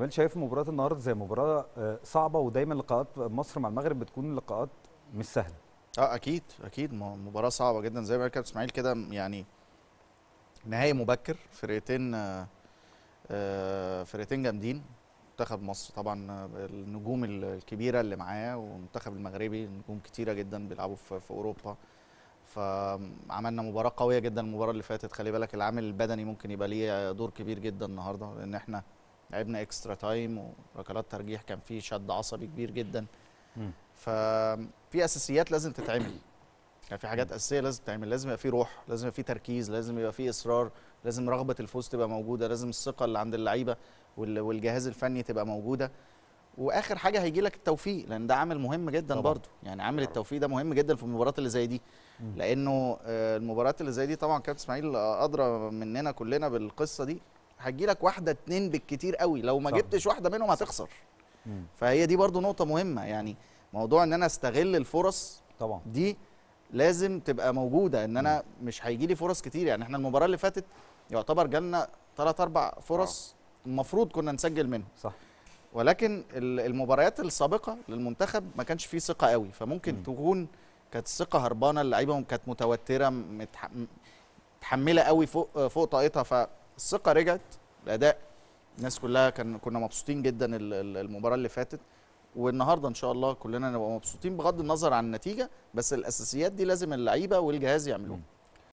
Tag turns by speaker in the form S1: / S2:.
S1: جمال شايف مباراه النهارده زي مباراه آه، صعبه ودايما لقاءات مصر مع المغرب بتكون لقاءات مش سهله اه اكيد اكيد مباراه صعبه جدا زي ما كابتن اسماعيل كده يعني نهائي مبكر فرقتين آه، آه، فرقتين جامدين منتخب مصر طبعا النجوم الكبيره اللي معاه والمنتخب المغربي نجوم كتيره جدا بيلعبوا في اوروبا فعملنا مباراه قويه جدا المباراه اللي فاتت خلي بالك العامل البدني ممكن يبقى ليه دور كبير جدا النهارده لان احنا لعبنا اكسترا تايم وركلات ترجيح كان في شد عصبي كبير جدا ففي اساسيات لازم تتعمل يعني في حاجات اساسيه لازم تتعمل لازم يبقى في روح لازم يبقى في تركيز لازم يبقى في اصرار لازم رغبه الفوز تبقى موجوده لازم الثقه اللي عند اللعيبه والجهاز الفني تبقى موجوده واخر حاجه هيجي لك التوفيق لان ده عامل مهم جدا برضه يعني عامل التوفيق ده مهم جدا في المباراه اللي زي دي لانه آه، المباراه اللي زي دي طبعا كابتن اسماعيل ادرى مننا كلنا بالقصه دي لك واحده اتنين بالكتير قوي لو ما صح. جبتش واحده منهم هتخسر فهي دي برضو نقطه مهمه يعني موضوع ان انا استغل الفرص طبعا دي لازم تبقى موجوده ان انا مم. مش هيجي لي فرص كتير يعني احنا المباراه اللي فاتت يعتبر جالنا ثلاث اربع فرص آه. المفروض كنا نسجل منهم صح ولكن المباريات السابقه للمنتخب ما كانش فيه ثقه قوي فممكن مم. تكون كانت الثقه هربانه اللعيبه كانت متوتره متحمله قوي فوق فوق طاقتها ف الثقه رجعت الاداء الناس كلها كان كنا مبسوطين جدا المباراه اللي فاتت والنهارده ان شاء الله كلنا نبقى مبسوطين بغض النظر عن النتيجه بس الاساسيات دي لازم اللعيبه والجهاز يعملوها